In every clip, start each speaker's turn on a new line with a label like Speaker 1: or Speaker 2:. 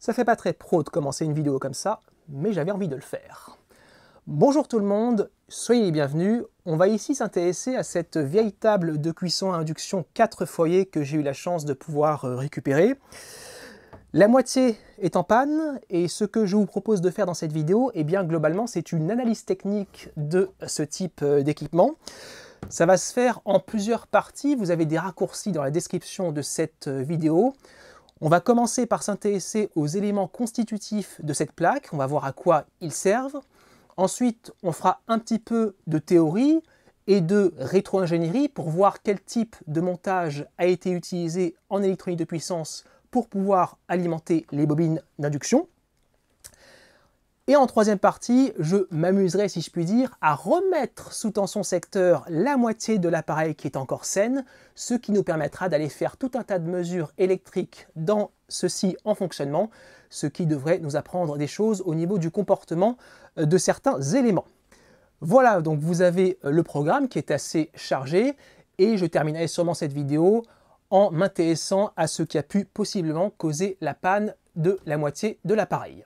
Speaker 1: Ça fait pas très pro de commencer une vidéo comme ça, mais j'avais envie de le faire. Bonjour tout le monde, soyez les bienvenus. On va ici s'intéresser à cette vieille table de cuisson à induction 4 foyers que j'ai eu la chance de pouvoir euh, récupérer. La moitié est en panne et ce que je vous propose de faire dans cette vidéo, et eh bien globalement c'est une analyse technique de ce type euh, d'équipement. Ça va se faire en plusieurs parties, vous avez des raccourcis dans la description de cette euh, vidéo. On va commencer par s'intéresser aux éléments constitutifs de cette plaque, on va voir à quoi ils servent. Ensuite, on fera un petit peu de théorie et de rétro-ingénierie pour voir quel type de montage a été utilisé en électronique de puissance pour pouvoir alimenter les bobines d'induction. Et en troisième partie, je m'amuserai, si je puis dire, à remettre sous tension secteur la moitié de l'appareil qui est encore saine, ce qui nous permettra d'aller faire tout un tas de mesures électriques dans ceci en fonctionnement, ce qui devrait nous apprendre des choses au niveau du comportement euh, de certains éléments. Voilà, donc vous avez euh, le programme qui est assez chargé et je terminerai sûrement cette vidéo en m'intéressant à ce qui a pu possiblement causer la panne de la moitié de l'appareil.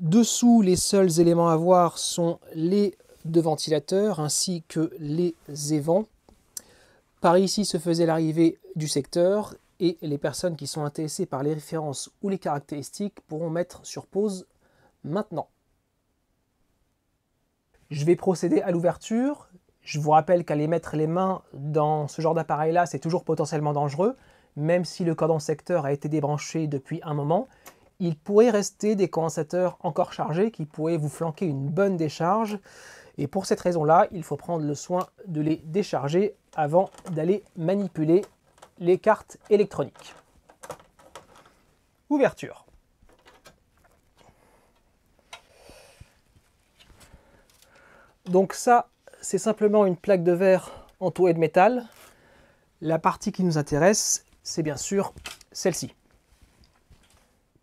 Speaker 1: Dessous, les seuls éléments à voir sont les deux ventilateurs ainsi que les évents. Par ici se faisait l'arrivée du secteur et les personnes qui sont intéressées par les références ou les caractéristiques pourront mettre sur pause maintenant. Je vais procéder à l'ouverture. Je vous rappelle qu'aller mettre les mains dans ce genre d'appareil-là, c'est toujours potentiellement dangereux, même si le cordon secteur a été débranché depuis un moment il pourrait rester des condensateurs encore chargés qui pourraient vous flanquer une bonne décharge. Et pour cette raison-là, il faut prendre le soin de les décharger avant d'aller manipuler les cartes électroniques. Ouverture. Donc ça, c'est simplement une plaque de verre entourée de métal. La partie qui nous intéresse, c'est bien sûr celle-ci.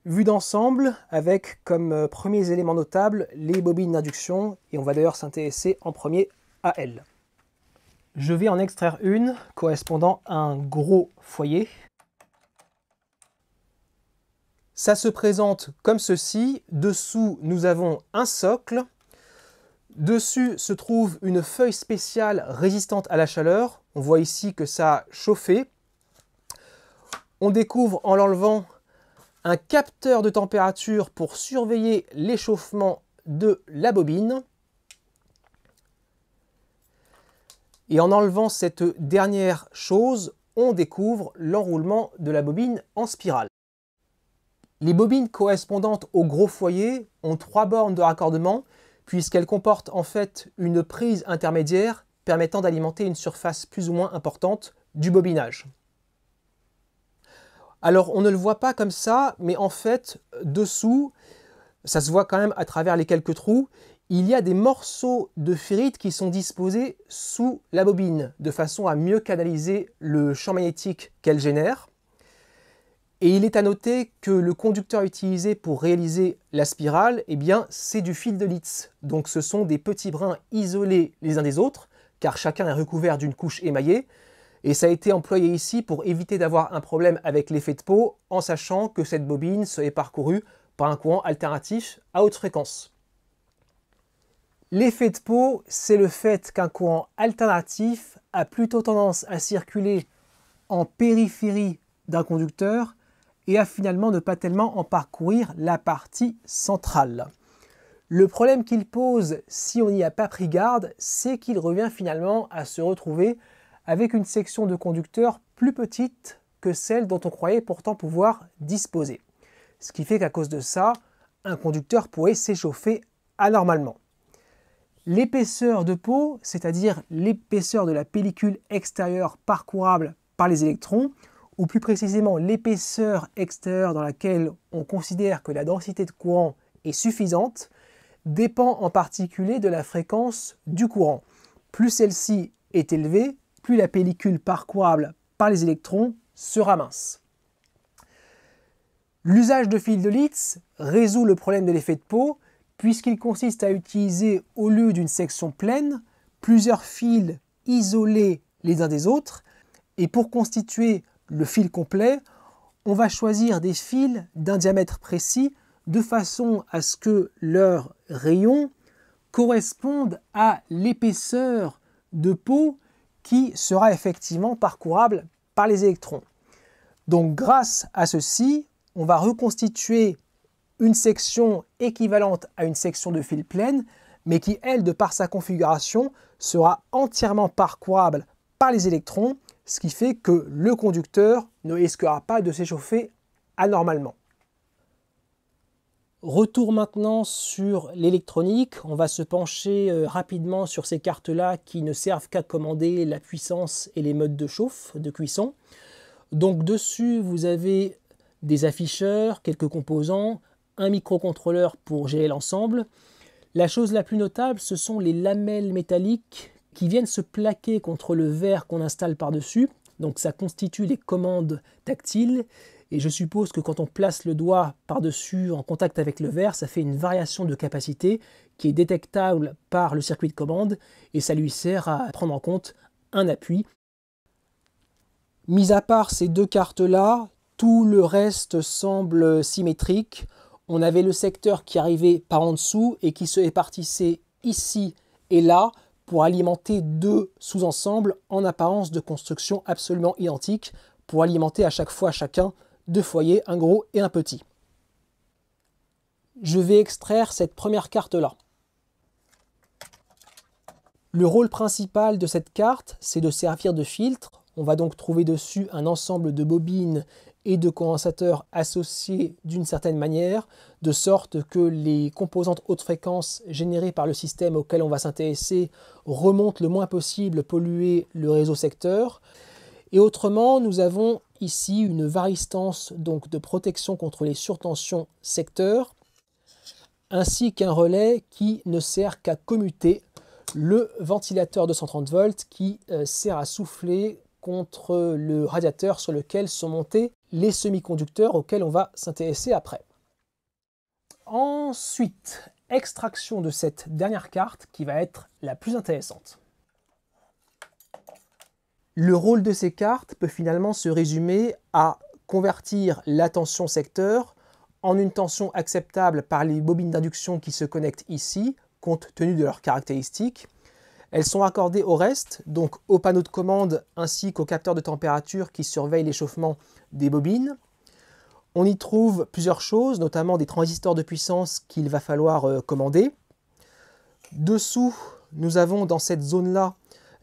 Speaker 1: Vue d'ensemble, avec comme euh, premiers éléments notables les bobines d'induction, et on va d'ailleurs s'intéresser en premier à elles. Je vais en extraire une correspondant à un gros foyer. Ça se présente comme ceci. Dessous, nous avons un socle. Dessus se trouve une feuille spéciale résistante à la chaleur. On voit ici que ça a chauffé. On découvre en l'enlevant un capteur de température pour surveiller l'échauffement de la bobine. Et en enlevant cette dernière chose, on découvre l'enroulement de la bobine en spirale. Les bobines correspondantes au gros foyer ont trois bornes de raccordement puisqu'elles comportent en fait une prise intermédiaire permettant d'alimenter une surface plus ou moins importante du bobinage. Alors on ne le voit pas comme ça, mais en fait, dessous, ça se voit quand même à travers les quelques trous, il y a des morceaux de ferrite qui sont disposés sous la bobine, de façon à mieux canaliser le champ magnétique qu'elle génère. Et il est à noter que le conducteur utilisé pour réaliser la spirale, eh bien, c'est du fil de Litz. Donc ce sont des petits brins isolés les uns des autres, car chacun est recouvert d'une couche émaillée, et ça a été employé ici pour éviter d'avoir un problème avec l'effet de peau en sachant que cette bobine serait parcourue par un courant alternatif à haute fréquence. L'effet de peau, c'est le fait qu'un courant alternatif a plutôt tendance à circuler en périphérie d'un conducteur et à finalement ne pas tellement en parcourir la partie centrale. Le problème qu'il pose si on n'y a pas pris garde, c'est qu'il revient finalement à se retrouver avec une section de conducteur plus petite que celle dont on croyait pourtant pouvoir disposer. Ce qui fait qu'à cause de ça, un conducteur pourrait s'échauffer anormalement. L'épaisseur de peau, c'est-à-dire l'épaisseur de la pellicule extérieure parcourable par les électrons, ou plus précisément l'épaisseur extérieure dans laquelle on considère que la densité de courant est suffisante, dépend en particulier de la fréquence du courant. Plus celle-ci est élevée, plus la pellicule parcourable par les électrons sera mince. L'usage de fils de Litz résout le problème de l'effet de peau puisqu'il consiste à utiliser au lieu d'une section pleine plusieurs fils isolés les uns des autres et pour constituer le fil complet, on va choisir des fils d'un diamètre précis de façon à ce que leurs rayons correspondent à l'épaisseur de peau qui sera effectivement parcourable par les électrons. Donc grâce à ceci, on va reconstituer une section équivalente à une section de fil pleine, mais qui, elle, de par sa configuration, sera entièrement parcourable par les électrons, ce qui fait que le conducteur ne risquera pas de s'échauffer anormalement. Retour maintenant sur l'électronique. On va se pencher euh, rapidement sur ces cartes-là qui ne servent qu'à commander la puissance et les modes de chauffe, de cuisson. Donc dessus, vous avez des afficheurs, quelques composants, un microcontrôleur pour gérer l'ensemble. La chose la plus notable, ce sont les lamelles métalliques qui viennent se plaquer contre le verre qu'on installe par-dessus. Donc ça constitue les commandes tactiles et je suppose que quand on place le doigt par-dessus en contact avec le verre, ça fait une variation de capacité qui est détectable par le circuit de commande et ça lui sert à prendre en compte un appui. Mis à part ces deux cartes-là, tout le reste semble symétrique. On avait le secteur qui arrivait par en dessous et qui se répartissait ici et là pour alimenter deux sous-ensembles en apparence de construction absolument identique pour alimenter à chaque fois chacun deux foyers, un gros et un petit. Je vais extraire cette première carte-là. Le rôle principal de cette carte, c'est de servir de filtre. On va donc trouver dessus un ensemble de bobines et de condensateurs associés d'une certaine manière, de sorte que les composantes haute fréquence générées par le système auquel on va s'intéresser remontent le moins possible polluer le réseau secteur. Et autrement, nous avons ici une varistance donc de protection contre les surtensions secteur, ainsi qu'un relais qui ne sert qu'à commuter le ventilateur de 130 volts qui euh, sert à souffler contre le radiateur sur lequel sont montés les semi-conducteurs auxquels on va s'intéresser après. Ensuite, extraction de cette dernière carte qui va être la plus intéressante. Le rôle de ces cartes peut finalement se résumer à convertir la tension secteur en une tension acceptable par les bobines d'induction qui se connectent ici, compte tenu de leurs caractéristiques. Elles sont accordées au reste, donc au panneau de commande ainsi qu'au capteur de température qui surveille l'échauffement des bobines. On y trouve plusieurs choses, notamment des transistors de puissance qu'il va falloir euh, commander. Dessous, nous avons dans cette zone-là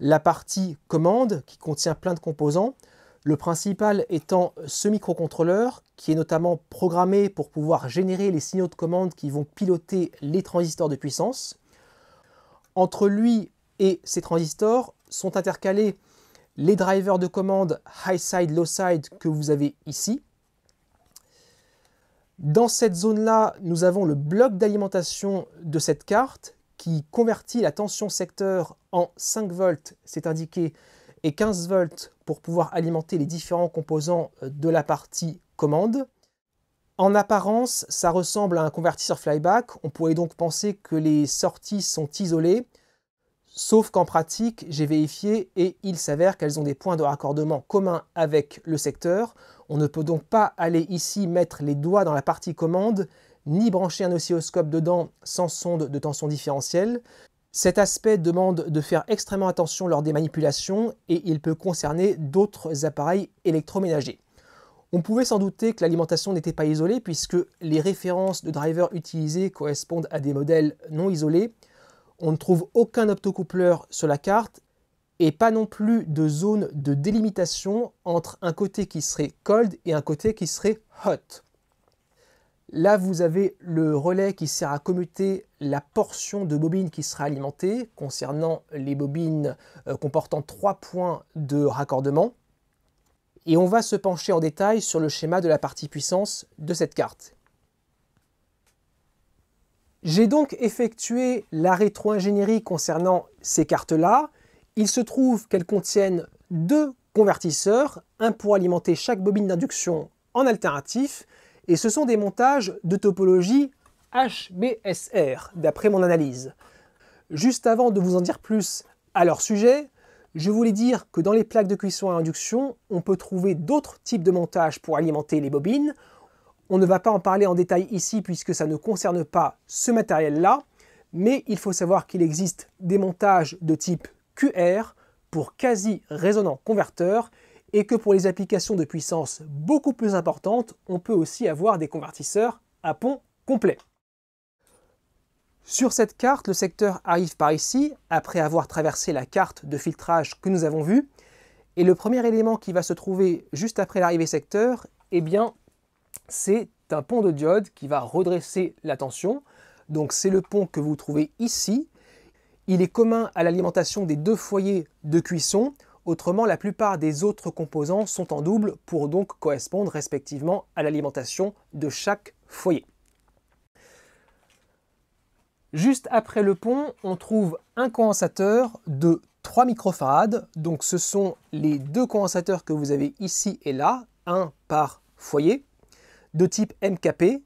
Speaker 1: la partie commande qui contient plein de composants, le principal étant ce microcontrôleur qui est notamment programmé pour pouvoir générer les signaux de commande qui vont piloter les transistors de puissance. Entre lui et ces transistors sont intercalés les drivers de commande high side, low side que vous avez ici. Dans cette zone-là, nous avons le bloc d'alimentation de cette carte qui convertit la tension secteur en 5 volts, c'est indiqué, et 15 volts pour pouvoir alimenter les différents composants euh, de la partie commande. En apparence, ça ressemble à un convertisseur flyback, on pourrait donc penser que les sorties sont isolées, sauf qu'en pratique, j'ai vérifié et il s'avère qu'elles ont des points de raccordement communs avec le secteur. On ne peut donc pas aller ici mettre les doigts dans la partie commande, ni brancher un oscilloscope dedans sans sonde de tension différentielle. Cet aspect demande de faire extrêmement attention lors des manipulations et il peut concerner d'autres appareils électroménagers. On pouvait s'en douter que l'alimentation n'était pas isolée puisque les références de drivers utilisés correspondent à des modèles non isolés. On ne trouve aucun optocoupleur sur la carte et pas non plus de zone de délimitation entre un côté qui serait cold et un côté qui serait hot. Là, vous avez le relais qui sert à commuter la portion de bobine qui sera alimentée concernant les bobines euh, comportant trois points de raccordement. Et on va se pencher en détail sur le schéma de la partie puissance de cette carte. J'ai donc effectué la rétro-ingénierie concernant ces cartes-là. Il se trouve qu'elles contiennent deux convertisseurs, un pour alimenter chaque bobine d'induction en alternatif et ce sont des montages de topologie HBSR, d'après mon analyse. Juste avant de vous en dire plus à leur sujet, je voulais dire que dans les plaques de cuisson à induction, on peut trouver d'autres types de montages pour alimenter les bobines. On ne va pas en parler en détail ici puisque ça ne concerne pas ce matériel-là, mais il faut savoir qu'il existe des montages de type QR pour quasi-résonant converteur et que pour les applications de puissance beaucoup plus importantes, on peut aussi avoir des convertisseurs à pont complet. Sur cette carte, le secteur arrive par ici, après avoir traversé la carte de filtrage que nous avons vue, et le premier élément qui va se trouver juste après l'arrivée secteur, eh bien, c'est un pont de diode qui va redresser la tension. Donc c'est le pont que vous trouvez ici. Il est commun à l'alimentation des deux foyers de cuisson. Autrement, la plupart des autres composants sont en double pour donc correspondre respectivement à l'alimentation de chaque foyer. Juste après le pont, on trouve un condensateur de 3 microfarades. Donc ce sont les deux condensateurs que vous avez ici et là, un par foyer, de type MKP,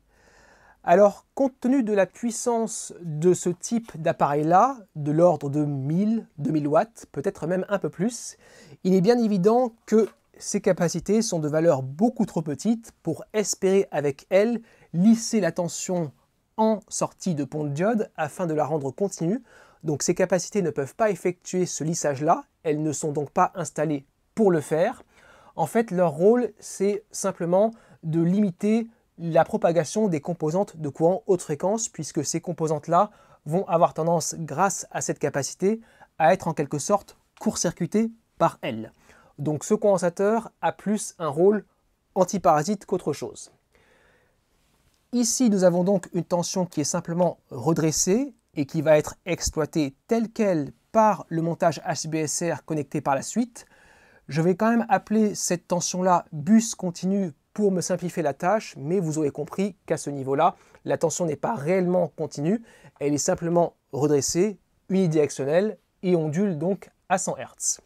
Speaker 1: alors, compte tenu de la puissance de ce type d'appareil-là, de l'ordre de 1000, 2000 watts, peut-être même un peu plus, il est bien évident que ces capacités sont de valeur beaucoup trop petite pour espérer avec elles lisser la tension en sortie de pont de diode afin de la rendre continue. Donc ces capacités ne peuvent pas effectuer ce lissage-là, elles ne sont donc pas installées pour le faire. En fait, leur rôle, c'est simplement de limiter la propagation des composantes de courant haute fréquence, puisque ces composantes-là vont avoir tendance, grâce à cette capacité, à être en quelque sorte court-circuitées par elles. Donc ce condensateur a plus un rôle antiparasite qu'autre chose. Ici, nous avons donc une tension qui est simplement redressée et qui va être exploitée telle qu'elle par le montage HBSR connecté par la suite. Je vais quand même appeler cette tension-là bus continue pour me simplifier la tâche, mais vous aurez compris qu'à ce niveau-là, la tension n'est pas réellement continue, elle est simplement redressée, unidirectionnelle et ondule donc à 100 Hz.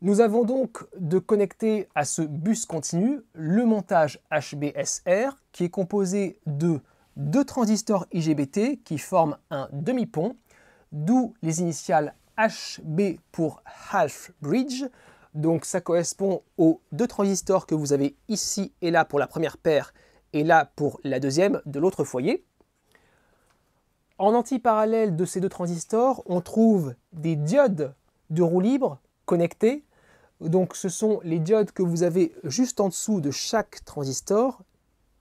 Speaker 1: Nous avons donc de connecter à ce bus continu le montage HBSR qui est composé de deux transistors IGBT qui forment un demi-pont, d'où les initiales HB pour Half Bridge, donc ça correspond aux deux transistors que vous avez ici et là pour la première paire et là pour la deuxième de l'autre foyer. En antiparallèle de ces deux transistors, on trouve des diodes de roue libre connectées. Donc ce sont les diodes que vous avez juste en dessous de chaque transistor,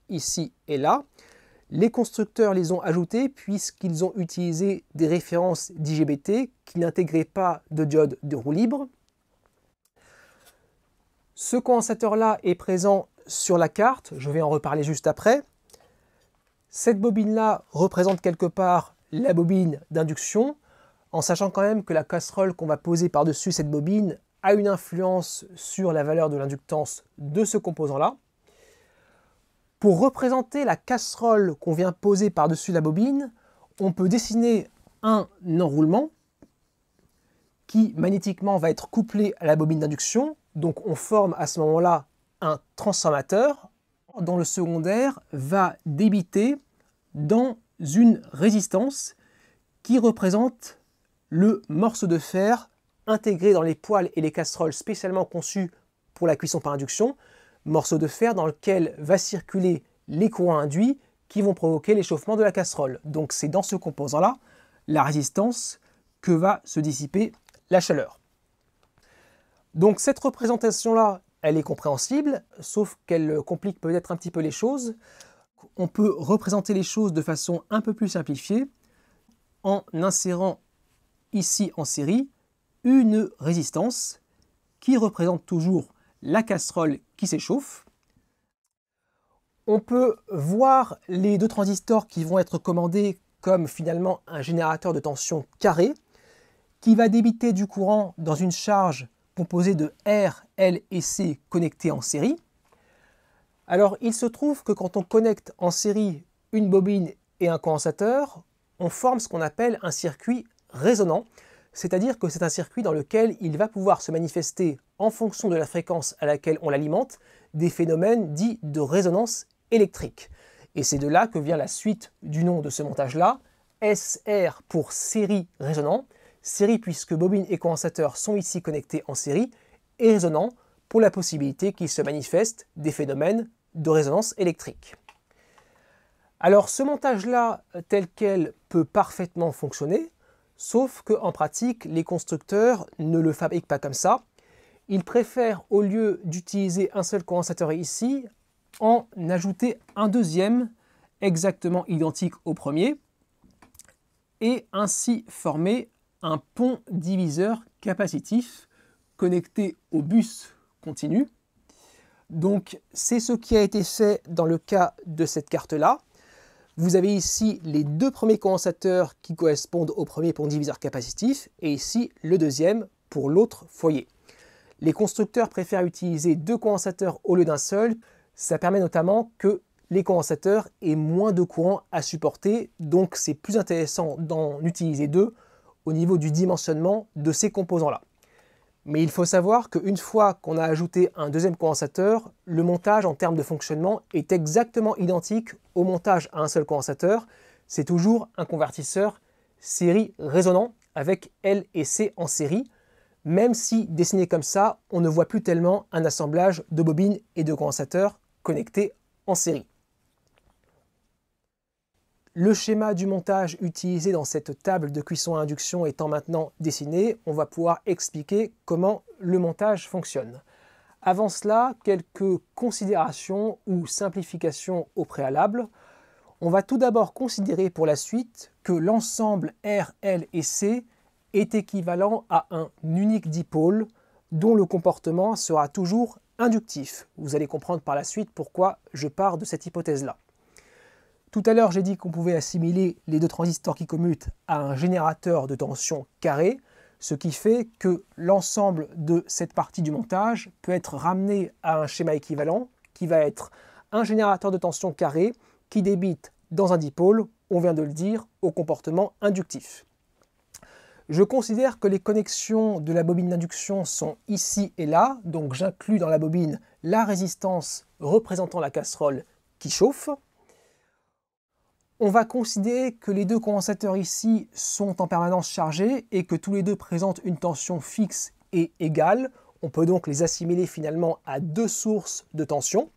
Speaker 1: ici et là. Les constructeurs les ont ajoutés puisqu'ils ont utilisé des références d'IGBT qui n'intégraient pas de diodes de roue libre. Ce condensateur-là est présent sur la carte, je vais en reparler juste après. Cette bobine-là représente quelque part la bobine d'induction, en sachant quand même que la casserole qu'on va poser par-dessus cette bobine a une influence sur la valeur de l'inductance de ce composant-là. Pour représenter la casserole qu'on vient poser par-dessus la bobine, on peut dessiner un enroulement qui magnétiquement va être couplé à la bobine d'induction donc on forme à ce moment-là un transformateur dont le secondaire va débiter dans une résistance qui représente le morceau de fer intégré dans les poêles et les casseroles spécialement conçues pour la cuisson par induction, morceau de fer dans lequel va circuler les courants induits qui vont provoquer l'échauffement de la casserole. Donc c'est dans ce composant-là, la résistance, que va se dissiper la chaleur. Donc cette représentation-là, elle est compréhensible, sauf qu'elle complique peut-être un petit peu les choses. On peut représenter les choses de façon un peu plus simplifiée en insérant ici en série une résistance qui représente toujours la casserole qui s'échauffe. On peut voir les deux transistors qui vont être commandés comme finalement un générateur de tension carré qui va débiter du courant dans une charge composé de R, L et C connectés en série. Alors il se trouve que quand on connecte en série une bobine et un condensateur, on forme ce qu'on appelle un circuit résonant, c'est-à-dire que c'est un circuit dans lequel il va pouvoir se manifester en fonction de la fréquence à laquelle on l'alimente, des phénomènes dits de résonance électrique. Et c'est de là que vient la suite du nom de ce montage-là, SR pour série résonant, série puisque bobine et condensateur sont ici connectés en série, et résonnant pour la possibilité qu'il se manifeste des phénomènes de résonance électrique. Alors ce montage-là, tel quel, peut parfaitement fonctionner, sauf qu'en pratique, les constructeurs ne le fabriquent pas comme ça. Ils préfèrent, au lieu d'utiliser un seul condensateur ici, en ajouter un deuxième exactement identique au premier, et ainsi former un pont diviseur capacitif connecté au bus continu. Donc c'est ce qui a été fait dans le cas de cette carte-là. Vous avez ici les deux premiers condensateurs qui correspondent au premier pont diviseur capacitif et ici le deuxième pour l'autre foyer. Les constructeurs préfèrent utiliser deux condensateurs au lieu d'un seul. Ça permet notamment que les condensateurs aient moins de courant à supporter, donc c'est plus intéressant d'en utiliser deux au niveau du dimensionnement de ces composants-là. Mais il faut savoir qu'une fois qu'on a ajouté un deuxième condensateur, le montage en termes de fonctionnement est exactement identique au montage à un seul condensateur. C'est toujours un convertisseur série résonant avec L et C en série, même si dessiné comme ça, on ne voit plus tellement un assemblage de bobines et de condensateurs connectés en série. Le schéma du montage utilisé dans cette table de cuisson à induction étant maintenant dessiné, on va pouvoir expliquer comment le montage fonctionne. Avant cela, quelques considérations ou simplifications au préalable. On va tout d'abord considérer pour la suite que l'ensemble R, L et C est équivalent à un unique dipôle dont le comportement sera toujours inductif. Vous allez comprendre par la suite pourquoi je pars de cette hypothèse-là. Tout à l'heure, j'ai dit qu'on pouvait assimiler les deux transistors qui commutent à un générateur de tension carré, ce qui fait que l'ensemble de cette partie du montage peut être ramené à un schéma équivalent qui va être un générateur de tension carré qui débite dans un dipôle, on vient de le dire, au comportement inductif. Je considère que les connexions de la bobine d'induction sont ici et là, donc j'inclus dans la bobine la résistance représentant la casserole qui chauffe, on va considérer que les deux condensateurs ici sont en permanence chargés et que tous les deux présentent une tension fixe et égale. On peut donc les assimiler finalement à deux sources de tension.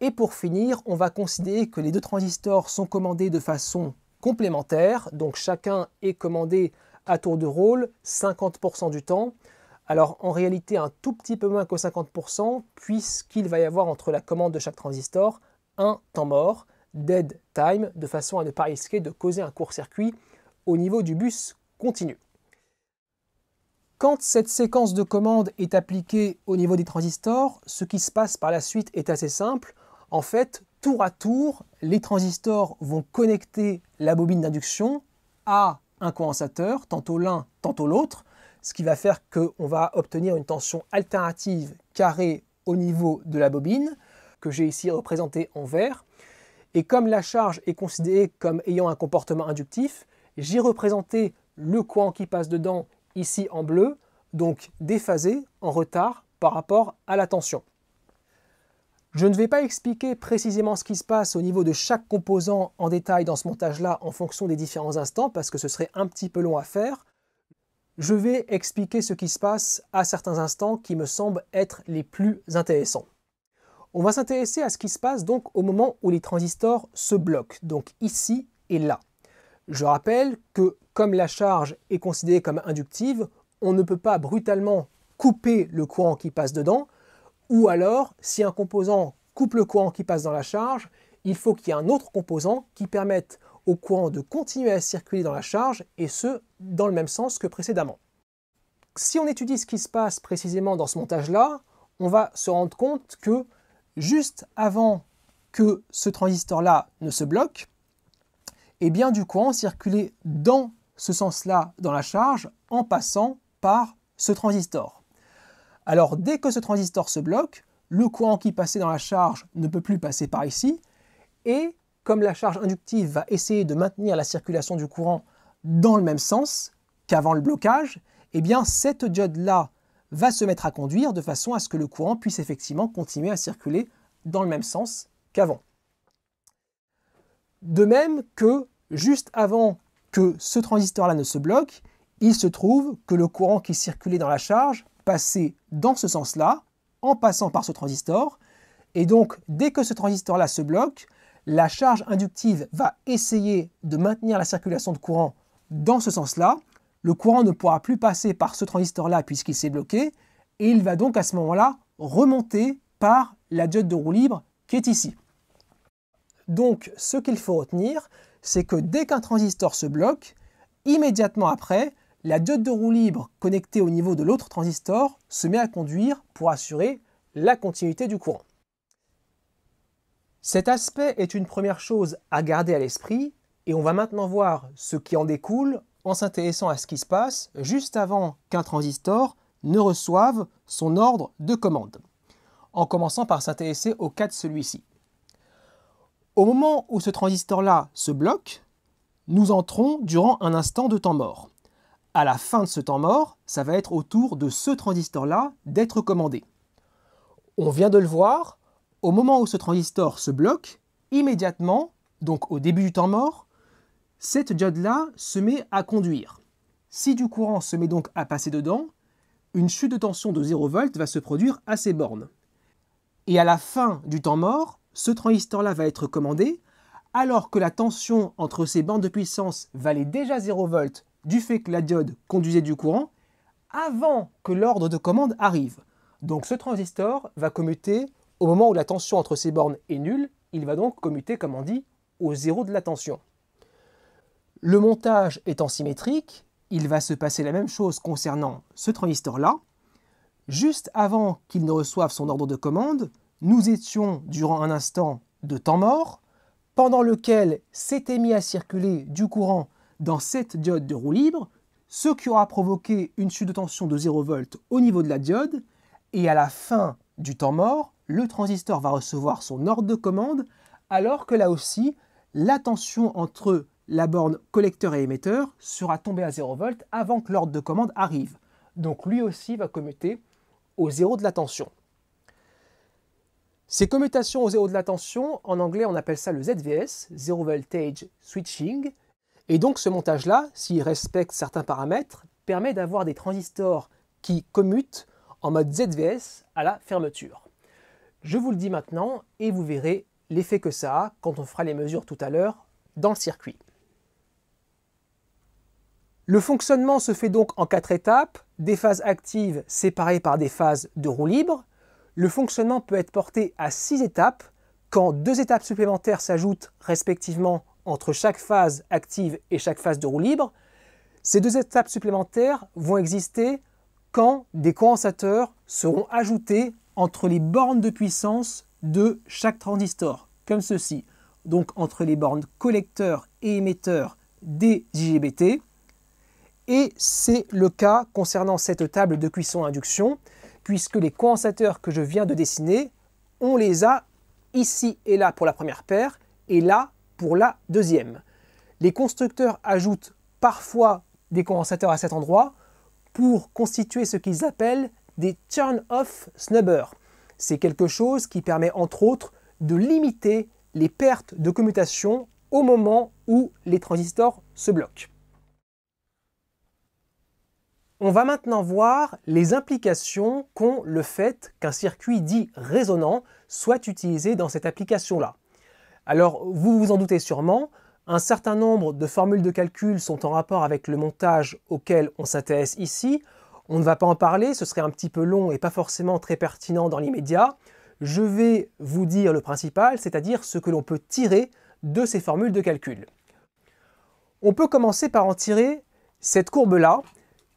Speaker 1: Et pour finir, on va considérer que les deux transistors sont commandés de façon complémentaire, donc chacun est commandé à tour de rôle 50% du temps. Alors en réalité un tout petit peu moins que 50% puisqu'il va y avoir entre la commande de chaque transistor un temps mort dead time de façon à ne pas risquer de causer un court-circuit au niveau du bus continu. Quand cette séquence de commande est appliquée au niveau des transistors, ce qui se passe par la suite est assez simple. En fait, tour à tour, les transistors vont connecter la bobine d'induction à un condensateur, tantôt l'un, tantôt l'autre, ce qui va faire qu'on va obtenir une tension alternative carrée au niveau de la bobine, que j'ai ici représentée en vert. Et comme la charge est considérée comme ayant un comportement inductif, j'ai représenté le coin qui passe dedans ici en bleu, donc déphasé, en retard par rapport à la tension. Je ne vais pas expliquer précisément ce qui se passe au niveau de chaque composant en détail dans ce montage-là en fonction des différents instants parce que ce serait un petit peu long à faire. Je vais expliquer ce qui se passe à certains instants qui me semblent être les plus intéressants. On va s'intéresser à ce qui se passe donc au moment où les transistors se bloquent, donc ici et là. Je rappelle que comme la charge est considérée comme inductive, on ne peut pas brutalement couper le courant qui passe dedans, ou alors si un composant coupe le courant qui passe dans la charge, il faut qu'il y ait un autre composant qui permette au courant de continuer à circuler dans la charge, et ce, dans le même sens que précédemment. Si on étudie ce qui se passe précisément dans ce montage-là, on va se rendre compte que juste avant que ce transistor-là ne se bloque, eh bien du courant circulait dans ce sens-là dans la charge en passant par ce transistor. Alors dès que ce transistor se bloque, le courant qui passait dans la charge ne peut plus passer par ici, et comme la charge inductive va essayer de maintenir la circulation du courant dans le même sens qu'avant le blocage, eh bien cette diode-là va se mettre à conduire de façon à ce que le courant puisse effectivement continuer à circuler dans le même sens qu'avant. De même que juste avant que ce transistor-là ne se bloque, il se trouve que le courant qui circulait dans la charge passait dans ce sens-là, en passant par ce transistor, et donc dès que ce transistor-là se bloque, la charge inductive va essayer de maintenir la circulation de courant dans ce sens-là, le courant ne pourra plus passer par ce transistor-là puisqu'il s'est bloqué, et il va donc à ce moment-là remonter par la diode de roue libre qui est ici. Donc ce qu'il faut retenir, c'est que dès qu'un transistor se bloque, immédiatement après, la diode de roue libre connectée au niveau de l'autre transistor se met à conduire pour assurer la continuité du courant. Cet aspect est une première chose à garder à l'esprit et on va maintenant voir ce qui en découle en s'intéressant à ce qui se passe juste avant qu'un transistor ne reçoive son ordre de commande, en commençant par s'intéresser au cas de celui-ci. Au moment où ce transistor-là se bloque, nous entrons durant un instant de temps mort. À la fin de ce temps mort, ça va être au tour de ce transistor-là d'être commandé. On vient de le voir, au moment où ce transistor se bloque, immédiatement, donc au début du temps mort, cette diode-là se met à conduire. Si du courant se met donc à passer dedans, une chute de tension de 0 V va se produire à ces bornes. Et à la fin du temps mort, ce transistor-là va être commandé, alors que la tension entre ces bornes de puissance valait déjà 0 V du fait que la diode conduisait du courant, avant que l'ordre de commande arrive. Donc ce transistor va commuter au moment où la tension entre ces bornes est nulle, il va donc commuter, comme on dit, au zéro de la tension. Le montage étant symétrique, il va se passer la même chose concernant ce transistor-là. Juste avant qu'il ne reçoive son ordre de commande, nous étions durant un instant de temps mort, pendant lequel s'était mis à circuler du courant dans cette diode de roue libre, ce qui aura provoqué une chute de tension de 0 V au niveau de la diode, et à la fin du temps mort, le transistor va recevoir son ordre de commande, alors que là aussi, la tension entre la borne collecteur et émetteur sera tombée à 0 volt avant que l'ordre de commande arrive. Donc lui aussi va commuter au zéro de la tension. Ces commutations au zéro de la tension, en anglais on appelle ça le ZVS, Zero Voltage Switching. Et donc ce montage-là, s'il respecte certains paramètres, permet d'avoir des transistors qui commutent en mode ZVS à la fermeture. Je vous le dis maintenant et vous verrez l'effet que ça a quand on fera les mesures tout à l'heure dans le circuit. Le fonctionnement se fait donc en quatre étapes, des phases actives séparées par des phases de roue libre. Le fonctionnement peut être porté à six étapes, quand deux étapes supplémentaires s'ajoutent respectivement entre chaque phase active et chaque phase de roue libre. Ces deux étapes supplémentaires vont exister quand des condensateurs seront ajoutés entre les bornes de puissance de chaque transistor, comme ceci. Donc entre les bornes collecteur et émetteur des IGBT et c'est le cas concernant cette table de cuisson induction, puisque les condensateurs que je viens de dessiner, on les a ici et là pour la première paire, et là pour la deuxième. Les constructeurs ajoutent parfois des condensateurs à cet endroit pour constituer ce qu'ils appellent des turn-off snubbers. C'est quelque chose qui permet entre autres de limiter les pertes de commutation au moment où les transistors se bloquent. On va maintenant voir les implications qu'ont le fait qu'un circuit dit résonant soit utilisé dans cette application-là. Alors, vous vous en doutez sûrement, un certain nombre de formules de calcul sont en rapport avec le montage auquel on s'intéresse ici. On ne va pas en parler, ce serait un petit peu long et pas forcément très pertinent dans l'immédiat. Je vais vous dire le principal, c'est-à-dire ce que l'on peut tirer de ces formules de calcul. On peut commencer par en tirer cette courbe-là,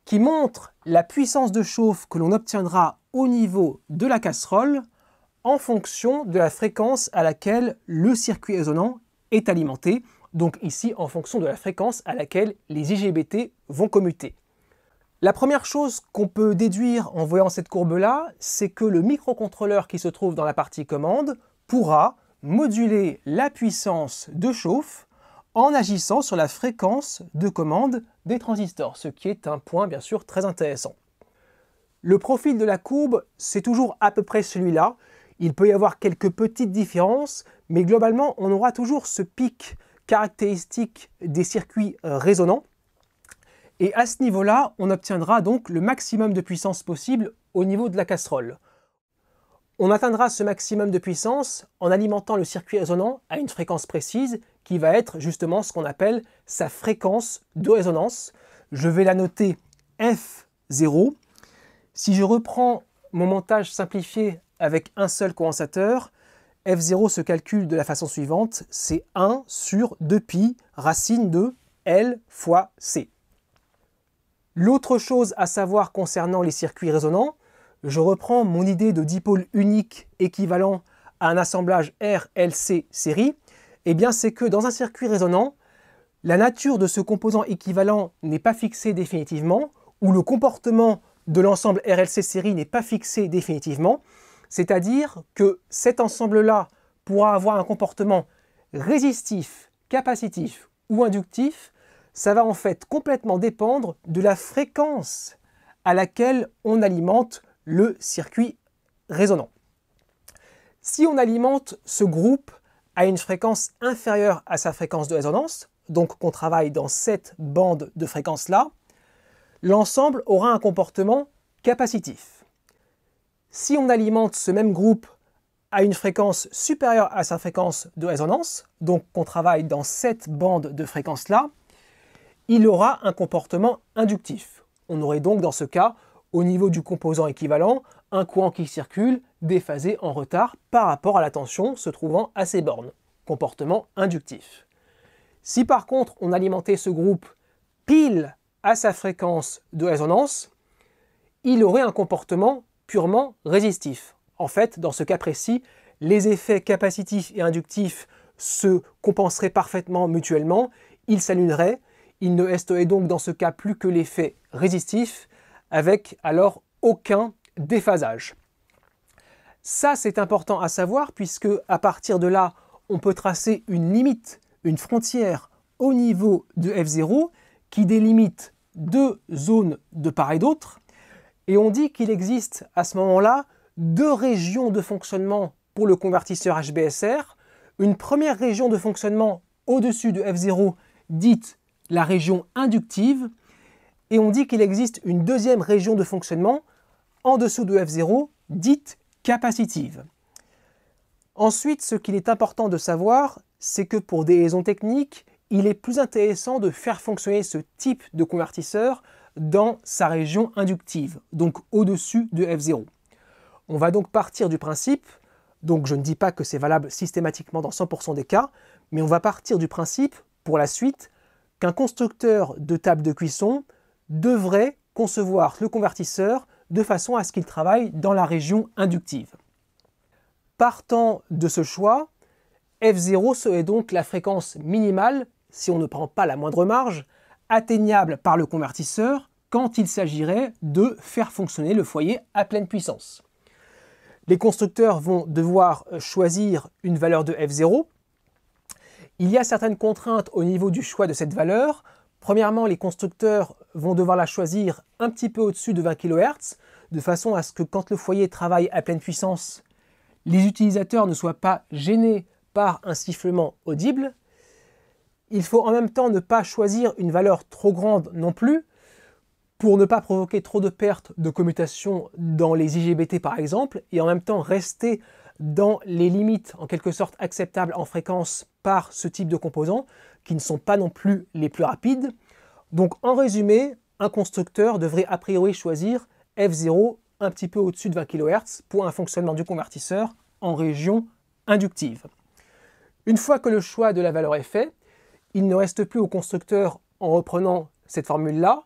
Speaker 1: qui montre la puissance de chauffe que l'on obtiendra au niveau de la casserole en fonction de la fréquence à laquelle le circuit résonant est alimenté, donc ici en fonction de la fréquence à laquelle les IGBT vont commuter. La première chose qu'on peut déduire en voyant cette courbe-là, c'est que le microcontrôleur qui se trouve dans la partie commande pourra moduler la puissance de chauffe en agissant sur la fréquence de commande des transistors, ce qui est un point bien sûr très intéressant. Le profil de la courbe, c'est toujours à peu près celui-là. Il peut y avoir quelques petites différences, mais globalement, on aura toujours ce pic caractéristique des circuits euh, résonnants. Et à ce niveau-là, on obtiendra donc le maximum de puissance possible au niveau de la casserole. On atteindra ce maximum de puissance en alimentant le circuit résonant à une fréquence précise qui va être justement ce qu'on appelle sa fréquence de résonance. Je vais la noter F0. Si je reprends mon montage simplifié avec un seul condensateur, F0 se calcule de la façon suivante, c'est 1 sur 2pi racine de L fois C. L'autre chose à savoir concernant les circuits résonants, je reprends mon idée de dipôle unique équivalent à un assemblage RLC série, eh bien c'est que dans un circuit résonant, la nature de ce composant équivalent n'est pas fixée définitivement, ou le comportement de l'ensemble RLC série n'est pas fixé définitivement, c'est-à-dire que cet ensemble-là pourra avoir un comportement résistif, capacitif ou inductif, ça va en fait complètement dépendre de la fréquence à laquelle on alimente le circuit résonant. Si on alimente ce groupe à une fréquence inférieure à sa fréquence de résonance, donc qu'on travaille dans cette bande de fréquence-là, l'ensemble aura un comportement capacitif. Si on alimente ce même groupe à une fréquence supérieure à sa fréquence de résonance, donc qu'on travaille dans cette bande de fréquence-là, il aura un comportement inductif. On aurait donc dans ce cas au niveau du composant équivalent, un courant qui circule déphasé en retard par rapport à la tension se trouvant à ses bornes. Comportement inductif. Si par contre on alimentait ce groupe pile à sa fréquence de résonance, il aurait un comportement purement résistif. En fait, dans ce cas précis, les effets capacitifs et inductifs se compenseraient parfaitement mutuellement, ils s'annuleraient, il ne resterait donc dans ce cas plus que l'effet résistif avec alors aucun déphasage. Ça, c'est important à savoir puisque à partir de là, on peut tracer une limite, une frontière au niveau de F0 qui délimite deux zones de part et d'autre. Et on dit qu'il existe à ce moment-là deux régions de fonctionnement pour le convertisseur HBSR. Une première région de fonctionnement au-dessus de F0 dite la région inductive et on dit qu'il existe une deuxième région de fonctionnement en dessous de F0, dite capacitive. Ensuite, ce qu'il est important de savoir, c'est que pour des raisons techniques, il est plus intéressant de faire fonctionner ce type de convertisseur dans sa région inductive, donc au-dessus de F0. On va donc partir du principe, donc je ne dis pas que c'est valable systématiquement dans 100% des cas, mais on va partir du principe, pour la suite, qu'un constructeur de table de cuisson devrait concevoir le convertisseur de façon à ce qu'il travaille dans la région inductive. Partant de ce choix, F0 serait donc la fréquence minimale, si on ne prend pas la moindre marge, atteignable par le convertisseur quand il s'agirait de faire fonctionner le foyer à pleine puissance. Les constructeurs vont devoir choisir une valeur de F0. Il y a certaines contraintes au niveau du choix de cette valeur, Premièrement, les constructeurs vont devoir la choisir un petit peu au-dessus de 20 kHz, de façon à ce que quand le foyer travaille à pleine puissance, les utilisateurs ne soient pas gênés par un sifflement audible. Il faut en même temps ne pas choisir une valeur trop grande non plus, pour ne pas provoquer trop de pertes de commutation dans les IGBT par exemple, et en même temps rester dans les limites en quelque sorte acceptables en fréquence par ce type de composant, qui ne sont pas non plus les plus rapides. Donc en résumé, un constructeur devrait a priori choisir F0 un petit peu au-dessus de 20 kHz pour un fonctionnement du convertisseur en région inductive. Une fois que le choix de la valeur est fait, il ne reste plus au constructeur, en reprenant cette formule-là,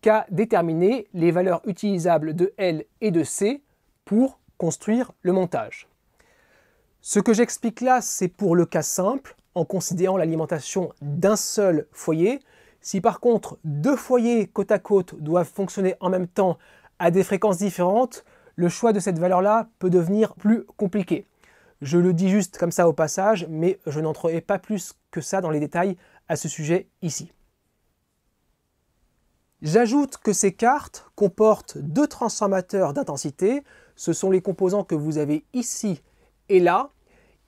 Speaker 1: qu'à déterminer les valeurs utilisables de L et de C pour construire le montage. Ce que j'explique là, c'est pour le cas simple en considérant l'alimentation d'un seul foyer. Si par contre deux foyers côte à côte doivent fonctionner en même temps à des fréquences différentes, le choix de cette valeur-là peut devenir plus compliqué. Je le dis juste comme ça au passage, mais je n'entrerai pas plus que ça dans les détails à ce sujet ici. J'ajoute que ces cartes comportent deux transformateurs d'intensité. Ce sont les composants que vous avez ici et là,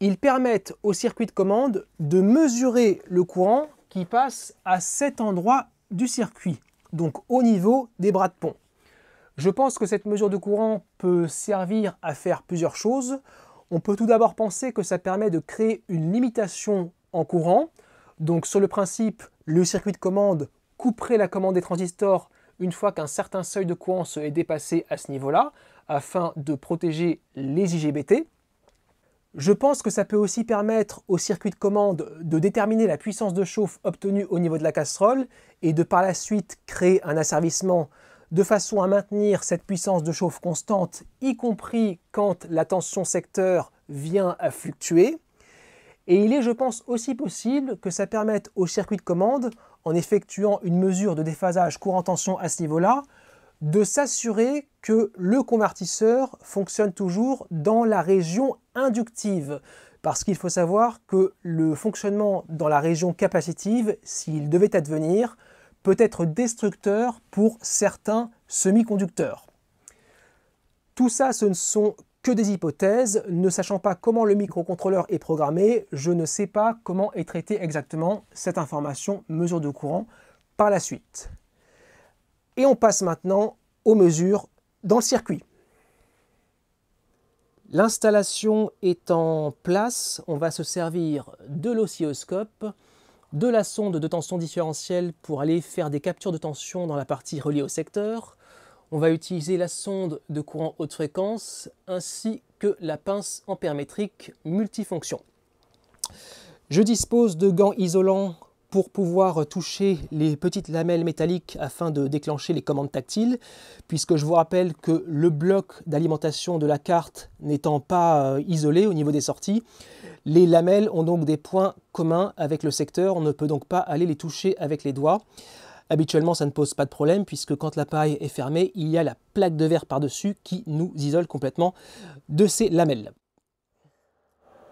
Speaker 1: ils permettent au circuit de commande de mesurer le courant qui passe à cet endroit du circuit, donc au niveau des bras de pont. Je pense que cette mesure de courant peut servir à faire plusieurs choses. On peut tout d'abord penser que ça permet de créer une limitation en courant. Donc sur le principe, le circuit de commande couperait la commande des transistors une fois qu'un certain seuil de courant se est dépassé à ce niveau-là, afin de protéger les IGBT. Je pense que ça peut aussi permettre au circuit de commande de déterminer la puissance de chauffe obtenue au niveau de la casserole et de par la suite créer un asservissement de façon à maintenir cette puissance de chauffe constante, y compris quand la tension secteur vient à fluctuer. Et il est, je pense, aussi possible que ça permette au circuit de commande, en effectuant une mesure de déphasage courant-tension à ce niveau-là, de s'assurer que le convertisseur fonctionne toujours dans la région inductive. Parce qu'il faut savoir que le fonctionnement dans la région capacitive, s'il devait advenir, peut être destructeur pour certains semi-conducteurs. Tout ça, ce ne sont que des hypothèses. Ne sachant pas comment le microcontrôleur est programmé, je ne sais pas comment est traitée exactement cette information mesure de courant par la suite. Et on passe maintenant aux mesures dans le circuit. L'installation est en place, on va se servir de l'oscilloscope, de la sonde de tension différentielle pour aller faire des captures de tension dans la partie reliée au secteur. On va utiliser la sonde de courant haute fréquence ainsi que la pince ampère multifonction. Je dispose de gants isolants pour pouvoir toucher les petites lamelles métalliques afin de déclencher les commandes tactiles, puisque je vous rappelle que le bloc d'alimentation de la carte n'étant pas euh, isolé au niveau des sorties, les lamelles ont donc des points communs avec le secteur, on ne peut donc pas aller les toucher avec les doigts. Habituellement, ça ne pose pas de problème puisque quand la paille est fermée, il y a la plaque de verre par-dessus qui nous isole complètement de ces lamelles.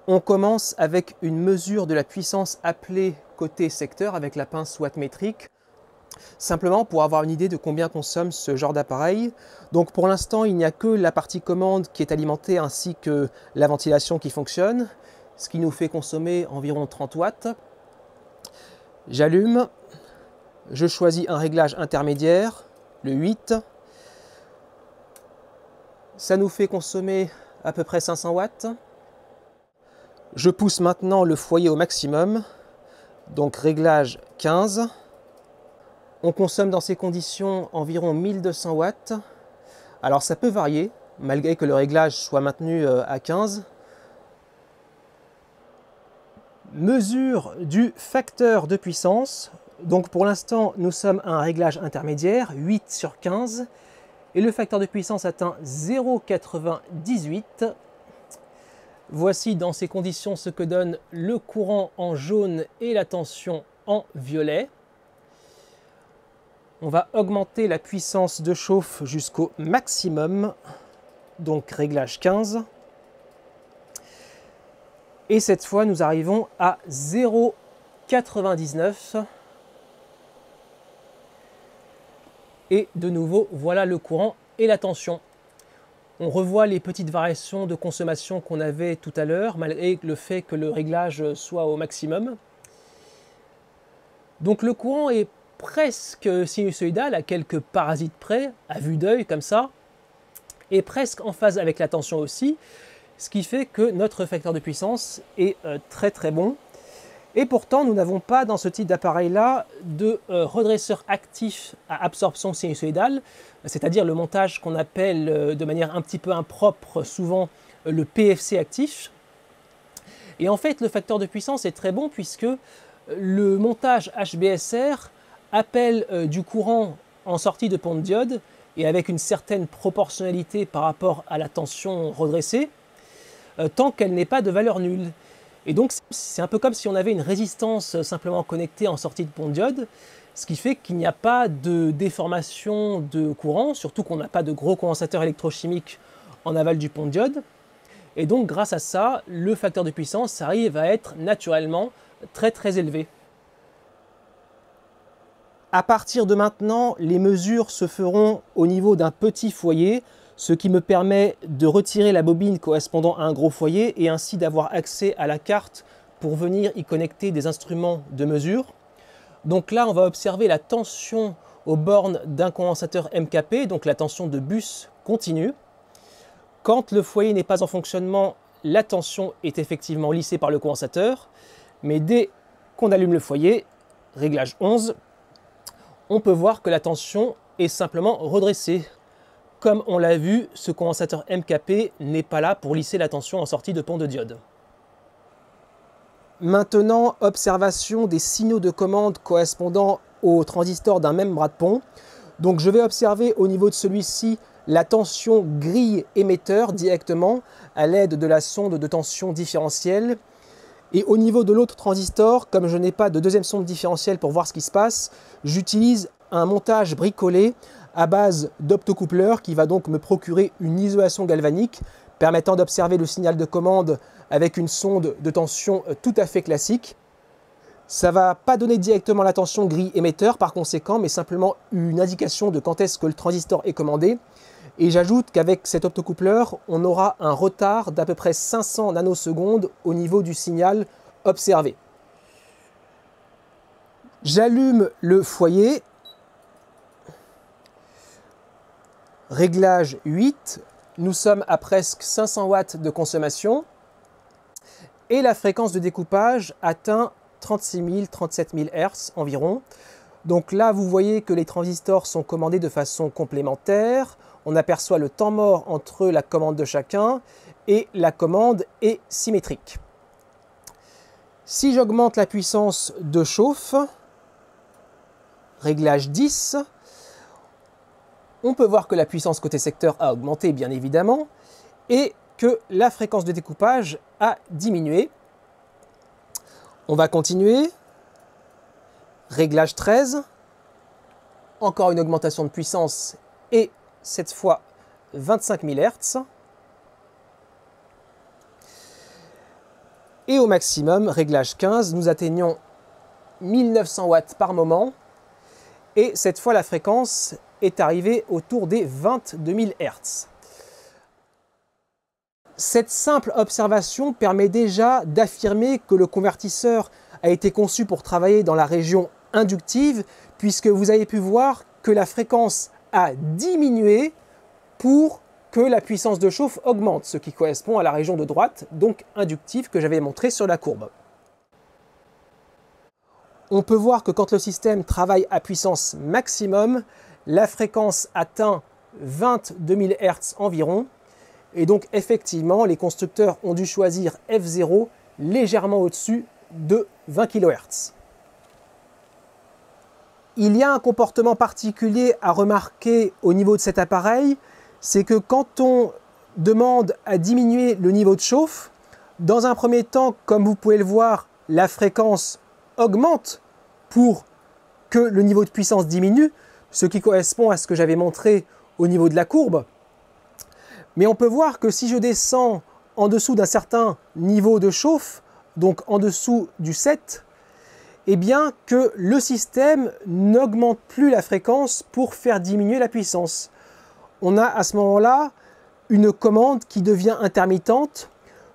Speaker 1: On commence avec une mesure de la puissance appelée secteur avec la pince wattmétrique simplement pour avoir une idée de combien consomme ce genre d'appareil. Donc pour l'instant, il n'y a que la partie commande qui est alimentée ainsi que la ventilation qui fonctionne, ce qui nous fait consommer environ 30 watts. J'allume, je choisis un réglage intermédiaire, le 8. Ça nous fait consommer à peu près 500 watts. Je pousse maintenant le foyer au maximum. Donc réglage 15. On consomme dans ces conditions environ 1200 watts. Alors ça peut varier, malgré que le réglage soit maintenu euh, à 15. Mesure du facteur de puissance. Donc pour l'instant, nous sommes à un réglage intermédiaire, 8 sur 15. Et le facteur de puissance atteint 0,98 Voici dans ces conditions ce que donne le courant en jaune et la tension en violet. On va augmenter la puissance de chauffe jusqu'au maximum, donc réglage 15. Et cette fois, nous arrivons à 0,99. Et de nouveau, voilà le courant et la tension. On revoit les petites variations de consommation qu'on avait tout à l'heure, malgré le fait que le réglage soit au maximum. Donc le courant est presque sinusoïdal, à quelques parasites près, à vue d'œil comme ça, et presque en phase avec la tension aussi, ce qui fait que notre facteur de puissance est euh, très très bon. Et pourtant, nous n'avons pas dans ce type d'appareil-là de euh, redresseur actif à absorption sinusoïdale, c'est-à-dire le montage qu'on appelle euh, de manière un petit peu impropre souvent euh, le PFC actif. Et en fait, le facteur de puissance est très bon puisque le montage HBSR appelle du courant en sortie de pont de diode et avec une certaine proportionnalité par rapport à la tension redressée, tant qu'elle n'est pas de valeur nulle. Et donc c'est un peu comme si on avait une résistance simplement connectée en sortie de pont diode, ce qui fait qu'il n'y a pas de déformation de courant, surtout qu'on n'a pas de gros condensateurs électrochimiques en aval du pont diode. Et donc grâce à ça, le facteur de puissance arrive à être naturellement très très élevé. À partir de maintenant, les mesures se feront au niveau d'un petit foyer ce qui me permet de retirer la bobine correspondant à un gros foyer et ainsi d'avoir accès à la carte pour venir y connecter des instruments de mesure. Donc là, on va observer la tension aux bornes d'un condensateur MKP, donc la tension de bus continue. Quand le foyer n'est pas en fonctionnement, la tension est effectivement lissée par le condensateur, mais dès qu'on allume le foyer, réglage 11, on peut voir que la tension est simplement redressée. Comme on l'a vu, ce condensateur MKP n'est pas là pour lisser la tension en sortie de pont de diode. Maintenant, observation des signaux de commande correspondant au transistors d'un même bras de pont. Donc je vais observer au niveau de celui-ci la tension grille émetteur directement à l'aide de la sonde de tension différentielle. Et au niveau de l'autre transistor, comme je n'ai pas de deuxième sonde différentielle pour voir ce qui se passe, j'utilise un montage bricolé à base d'optocoupleur qui va donc me procurer une isolation galvanique permettant d'observer le signal de commande avec une sonde de tension euh, tout à fait classique. Ça va pas donner directement la tension gris émetteur par conséquent, mais simplement une indication de quand est-ce que le transistor est commandé. Et j'ajoute qu'avec cet optocoupleur, on aura un retard d'à peu près 500 nanosecondes au niveau du signal observé. J'allume le foyer Réglage 8, nous sommes à presque 500 watts de consommation et la fréquence de découpage atteint 36 000, 37 000 Hz environ. Donc là, vous voyez que les transistors sont commandés de façon complémentaire. On aperçoit le temps mort entre la commande de chacun et la commande est symétrique. Si j'augmente la puissance de chauffe, réglage 10, on peut voir que la puissance côté secteur a augmenté bien évidemment et que la fréquence de découpage a diminué. On va continuer. Réglage 13. Encore une augmentation de puissance et cette fois 25 000 Hz. Et au maximum, réglage 15, nous atteignons 1900 watts par moment. Et cette fois, la fréquence est arrivé autour des 22 000 Hz. Cette simple observation permet déjà d'affirmer que le convertisseur a été conçu pour travailler dans la région inductive, puisque vous avez pu voir que la fréquence a diminué pour que la puissance de chauffe augmente, ce qui correspond à la région de droite, donc inductive, que j'avais montré sur la courbe. On peut voir que quand le système travaille à puissance maximum, la fréquence atteint 22 000 Hz environ. Et donc effectivement, les constructeurs ont dû choisir F0 légèrement au-dessus de 20 kHz. Il y a un comportement particulier à remarquer au niveau de cet appareil, c'est que quand on demande à diminuer le niveau de chauffe, dans un premier temps, comme vous pouvez le voir, la fréquence augmente pour que le niveau de puissance diminue, ce qui correspond à ce que j'avais montré au niveau de la courbe. Mais on peut voir que si je descends en dessous d'un certain niveau de chauffe, donc en dessous du 7, eh bien que le système n'augmente plus la fréquence pour faire diminuer la puissance. On a à ce moment-là une commande qui devient intermittente.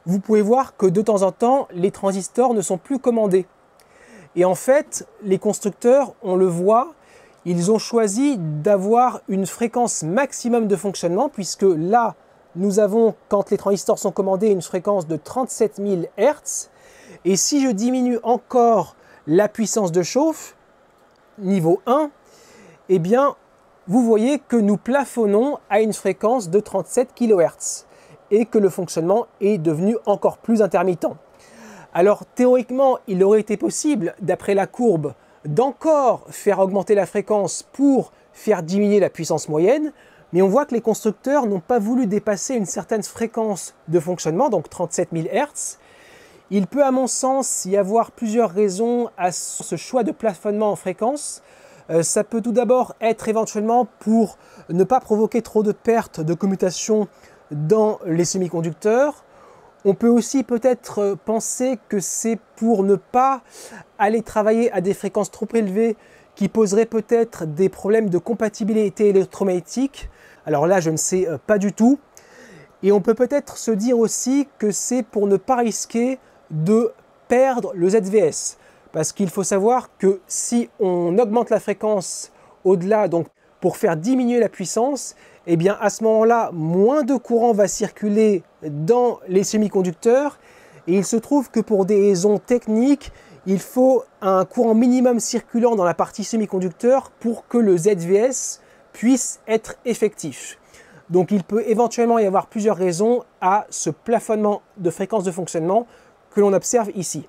Speaker 1: Vous pouvez voir que de temps en temps, les transistors ne sont plus commandés. Et en fait, les constructeurs, on le voit, ils ont choisi d'avoir une fréquence maximum de fonctionnement puisque là, nous avons, quand les transistors sont commandés, une fréquence de 37 000 Hz. Et si je diminue encore la puissance de chauffe, niveau 1, eh bien, vous voyez que nous plafonnons à une fréquence de 37 kHz et que le fonctionnement est devenu encore plus intermittent. Alors théoriquement, il aurait été possible, d'après la courbe d'encore faire augmenter la fréquence pour faire diminuer la puissance moyenne, mais on voit que les constructeurs n'ont pas voulu dépasser une certaine fréquence de fonctionnement, donc 37 000 Hz. Il peut à mon sens y avoir plusieurs raisons à ce choix de plafonnement en fréquence. Euh, ça peut tout d'abord être éventuellement pour ne pas provoquer trop de pertes de commutation dans les semi-conducteurs. On peut aussi peut-être euh, penser que c'est pour ne pas aller travailler à des fréquences trop élevées qui poseraient peut-être des problèmes de compatibilité électromagnétique. Alors là, je ne sais euh, pas du tout. Et on peut peut-être se dire aussi que c'est pour ne pas risquer de perdre le ZVS. Parce qu'il faut savoir que si on augmente la fréquence au-delà, donc pour faire diminuer la puissance, et eh bien à ce moment-là, moins de courant va circuler dans les semi-conducteurs. Et il se trouve que pour des raisons techniques, il faut un courant minimum circulant dans la partie semi-conducteur pour que le ZVS puisse être effectif. Donc il peut éventuellement y avoir plusieurs raisons à ce plafonnement de fréquence de fonctionnement que l'on observe ici.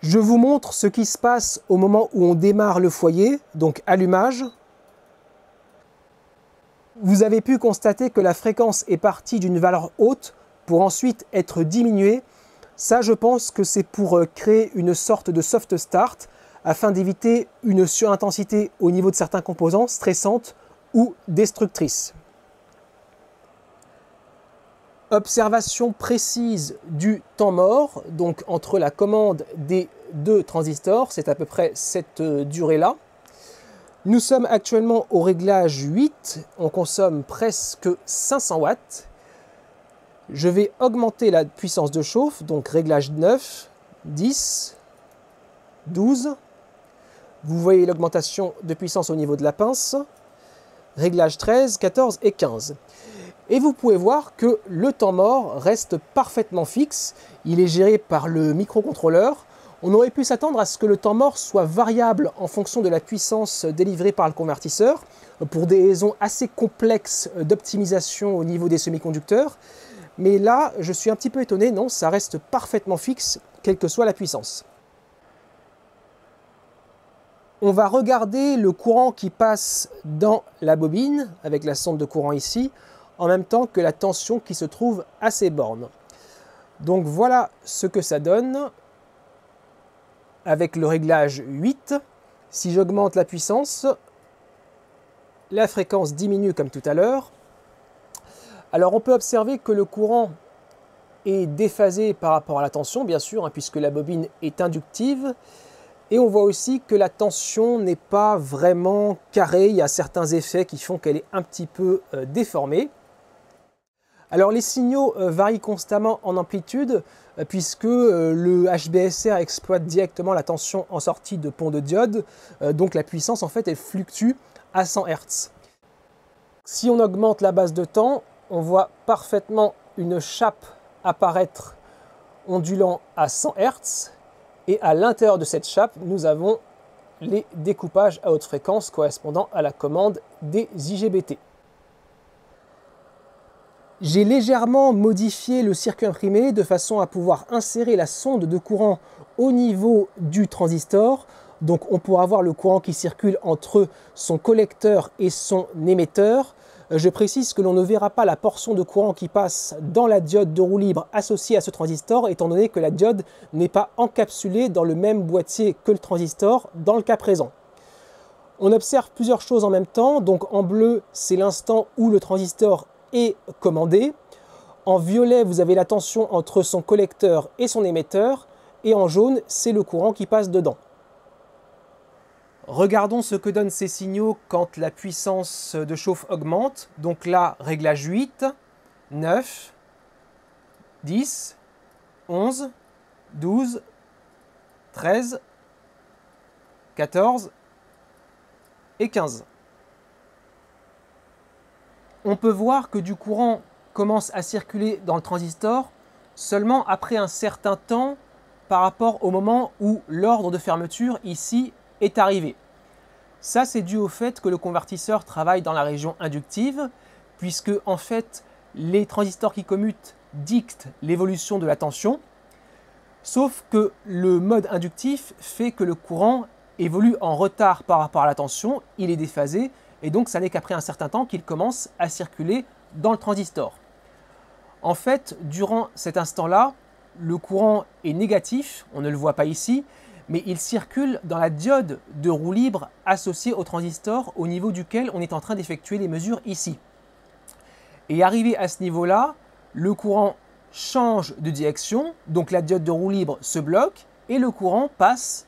Speaker 1: Je vous montre ce qui se passe au moment où on démarre le foyer, donc allumage, vous avez pu constater que la fréquence est partie d'une valeur haute pour ensuite être diminuée. Ça, je pense que c'est pour euh, créer une sorte de soft start afin d'éviter une surintensité au niveau de certains composants stressantes ou destructrice. Observation précise du temps mort, donc entre la commande des deux transistors, c'est à peu près cette euh, durée-là. Nous sommes actuellement au réglage 8, on consomme presque 500 watts. Je vais augmenter la puissance de chauffe, donc réglage 9, 10, 12. Vous voyez l'augmentation de puissance au niveau de la pince. Réglage 13, 14 et 15. Et vous pouvez voir que le temps mort reste parfaitement fixe. Il est géré par le microcontrôleur on aurait pu s'attendre à ce que le temps mort soit variable en fonction de la puissance délivrée par le convertisseur, pour des raisons assez complexes d'optimisation au niveau des semi-conducteurs. Mais là, je suis un petit peu étonné, non, ça reste parfaitement fixe, quelle que soit la puissance. On va regarder le courant qui passe dans la bobine, avec la sonde de courant ici, en même temps que la tension qui se trouve à ses bornes. Donc voilà ce que ça donne avec le réglage 8. Si j'augmente la puissance, la fréquence diminue comme tout à l'heure. Alors on peut observer que le courant est déphasé par rapport à la tension, bien sûr, hein, puisque la bobine est inductive. Et on voit aussi que la tension n'est pas vraiment carrée, il y a certains effets qui font qu'elle est un petit peu euh, déformée. Alors les signaux euh, varient constamment en amplitude, euh, puisque euh, le HBSR exploite directement la tension en sortie de pont de diode, euh, donc la puissance en fait elle fluctue à 100 Hz. Si on augmente la base de temps, on voit parfaitement une chape apparaître ondulant à 100 Hz et à l'intérieur de cette chape, nous avons les découpages à haute fréquence correspondant à la commande des IGBT. J'ai légèrement modifié le circuit imprimé de façon à pouvoir insérer la sonde de courant au niveau du transistor. Donc on pourra voir le courant qui circule entre son collecteur et son émetteur. Euh, je précise que l'on ne verra pas la portion de courant qui passe dans la diode de roue libre associée à ce transistor, étant donné que la diode n'est pas encapsulée dans le même boîtier que le transistor dans le cas présent. On observe plusieurs choses en même temps, donc en bleu c'est l'instant où le transistor et commandé. En violet, vous avez la tension entre son collecteur et son émetteur. Et en jaune, c'est le courant qui passe dedans. Regardons ce que donnent ces signaux quand la puissance de chauffe augmente. Donc là, réglage 8, 9, 10, 11, 12, 13, 14 et 15 on peut voir que du courant commence à circuler dans le transistor seulement après un certain temps par rapport au moment où l'ordre de fermeture ici est arrivé. Ça, c'est dû au fait que le convertisseur travaille dans la région inductive, puisque en fait, les transistors qui commutent dictent l'évolution de la tension, sauf que le mode inductif fait que le courant évolue en retard par rapport à la tension, il est déphasé, et donc ça n'est qu'après un certain temps qu'il commence à circuler dans le transistor. En fait, durant cet instant-là, le courant est négatif, on ne le voit pas ici, mais il circule dans la diode de roue libre associée au transistor au niveau duquel on est en train d'effectuer les mesures ici. Et arrivé à ce niveau-là, le courant change de direction, donc la diode de roue libre se bloque et le courant passe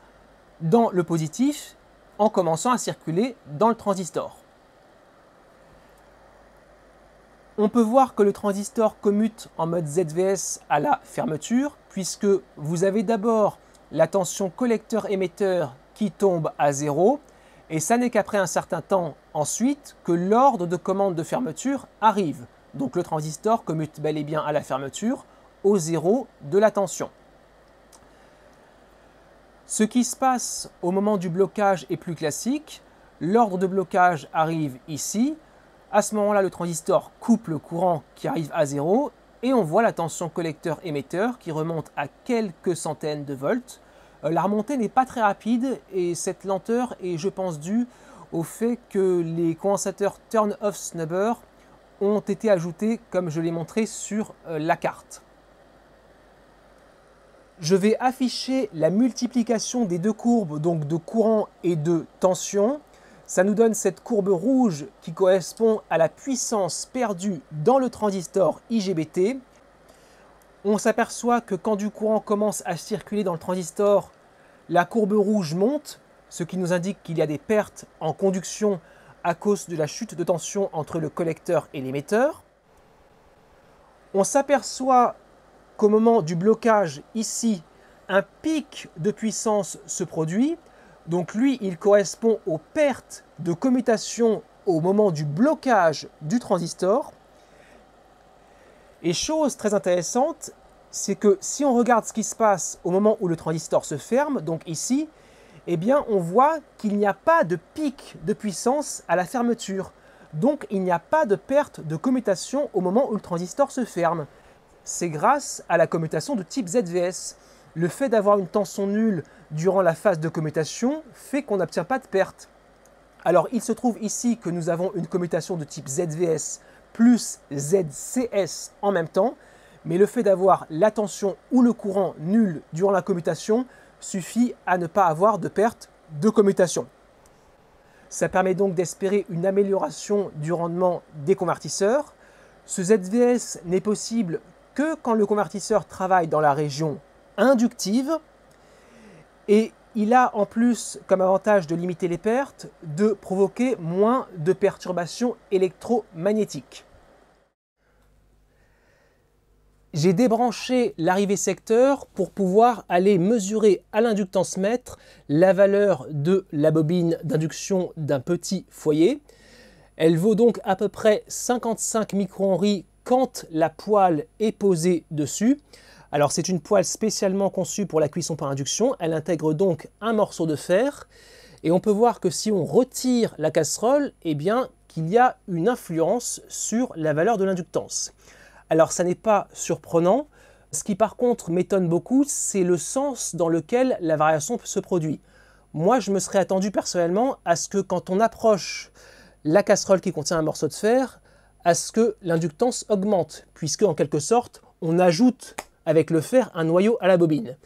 Speaker 1: dans le positif en commençant à circuler dans le transistor. On peut voir que le transistor commute en mode ZVS à la fermeture, puisque vous avez d'abord la tension collecteur-émetteur qui tombe à zéro, et ça n'est qu'après un certain temps ensuite que l'ordre de commande de fermeture arrive. Donc le transistor commute bel et bien à la fermeture au zéro de la tension. Ce qui se passe au moment du blocage est plus classique. L'ordre de blocage arrive ici, à ce moment-là, le transistor coupe le courant qui arrive à zéro et on voit la tension collecteur-émetteur qui remonte à quelques centaines de volts. Euh, la remontée n'est pas très rapide et cette lenteur est, je pense, due au fait que les condensateurs turn-off snubber ont été ajoutés, comme je l'ai montré sur euh, la carte. Je vais afficher la multiplication des deux courbes, donc de courant et de tension, ça nous donne cette courbe rouge qui correspond à la puissance perdue dans le transistor IGBT. On s'aperçoit que quand du courant commence à circuler dans le transistor, la courbe rouge monte, ce qui nous indique qu'il y a des pertes en conduction à cause de la chute de tension entre le collecteur et l'émetteur. On s'aperçoit qu'au moment du blocage ici, un pic de puissance se produit donc lui, il correspond aux pertes de commutation au moment du blocage du transistor. Et chose très intéressante, c'est que si on regarde ce qui se passe au moment où le transistor se ferme, donc ici, eh bien on voit qu'il n'y a pas de pic de puissance à la fermeture. Donc il n'y a pas de perte de commutation au moment où le transistor se ferme. C'est grâce à la commutation de type ZVS le fait d'avoir une tension nulle durant la phase de commutation fait qu'on n'obtient pas de perte. Alors il se trouve ici que nous avons une commutation de type ZVS plus ZCS en même temps, mais le fait d'avoir la tension ou le courant nul durant la commutation suffit à ne pas avoir de perte de commutation. Ça permet donc d'espérer une amélioration du rendement des convertisseurs. Ce ZVS n'est possible que quand le convertisseur travaille dans la région inductive. Et il a en plus comme avantage de limiter les pertes, de provoquer moins de perturbations électromagnétiques. J'ai débranché l'arrivée secteur pour pouvoir aller mesurer à l'inductance mètre la valeur de la bobine d'induction d'un petit foyer. Elle vaut donc à peu près 55 microhenrys quand la poêle est posée dessus. Alors c'est une poêle spécialement conçue pour la cuisson par induction, elle intègre donc un morceau de fer, et on peut voir que si on retire la casserole, eh bien qu'il y a une influence sur la valeur de l'inductance. Alors ça n'est pas surprenant, ce qui par contre m'étonne beaucoup, c'est le sens dans lequel la variation se produit. Moi je me serais attendu personnellement à ce que quand on approche la casserole qui contient un morceau de fer, à ce que l'inductance augmente, puisque en quelque sorte on ajoute avec le fer un noyau à la bobine.